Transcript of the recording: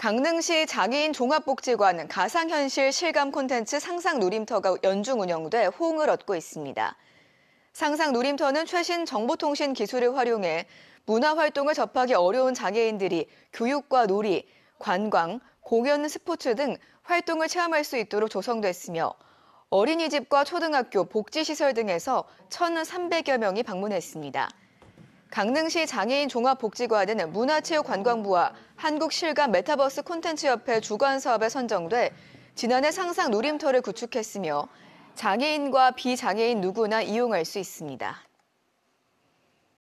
강릉시 장애인 종합복지관 은 가상현실 실감 콘텐츠 상상 누림터가 연중 운영돼 호응을 얻고 있습니다. 상상 누림터는 최신 정보통신 기술을 활용해 문화 활동을 접하기 어려운 장애인들이 교육과 놀이, 관광, 공연, 스포츠 등 활동을 체험할 수 있도록 조성됐으며 어린이집과 초등학교, 복지시설 등에서 1,300여 명이 방문했습니다. 강릉시 장애인 종합복지관은 문화체육관광부와 한국실감 메타버스 콘텐츠협회 주관 사업에 선정돼 지난해 상상 놀림터를 구축했으며 장애인과 비장애인 누구나 이용할 수 있습니다.